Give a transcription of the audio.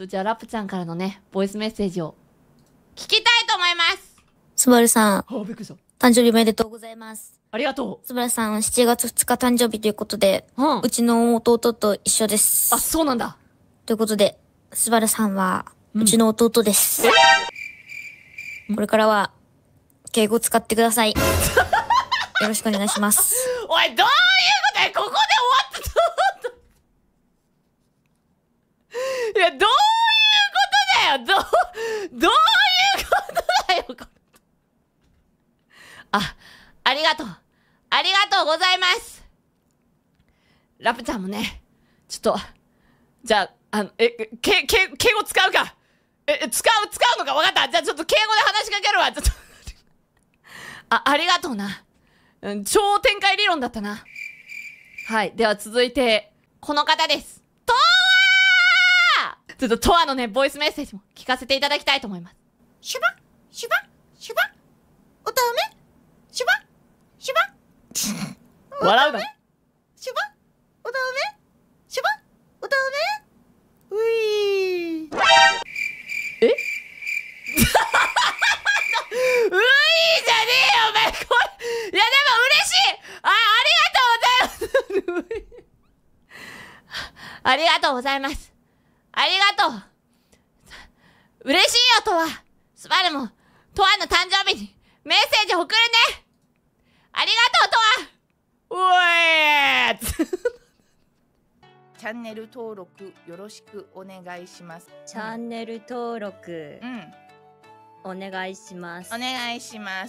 とじゃあラップちゃんからのね、ボイスメッセージを聞きたいと思いますスバルさん。あ、びっくりした。誕生日おめでとうございます。ありがとう。スバルさん、7月2日誕生日ということで、うう。ちの弟と一緒ですあ、。そうなんだ。ということで、スバルさんは、うちの弟です。これからは、敬語使ってください。よろしくお願いします。おい、どういうことやここで終わったあ、ありがとう。ありがとうございます。ラプちゃんもね、ちょっと、じゃあ、あの、え、け、け、敬語使うか。え、使う、使うのか分かった。じゃあちょっと敬語で話しかけるわ。ちょっと あ、ありがとうな。うん、超展開理論だったな。はい。では続いて、この方です。とわーちょっととわのね、ボイスメッセージも聞かせていただきたいと思います。シュバシュバシュバ笑うな。しゅばおだめしゅばおだめういえ ういじゃねえよお前これいやでも嬉しいあありがとうございます ありがとうございますありがとう嬉しいよとはスバルもとわの誕生日にメッセージ送るねチャンネル登録よろしくお願いします。チャンネル登録、うん、お願いします。お願いします。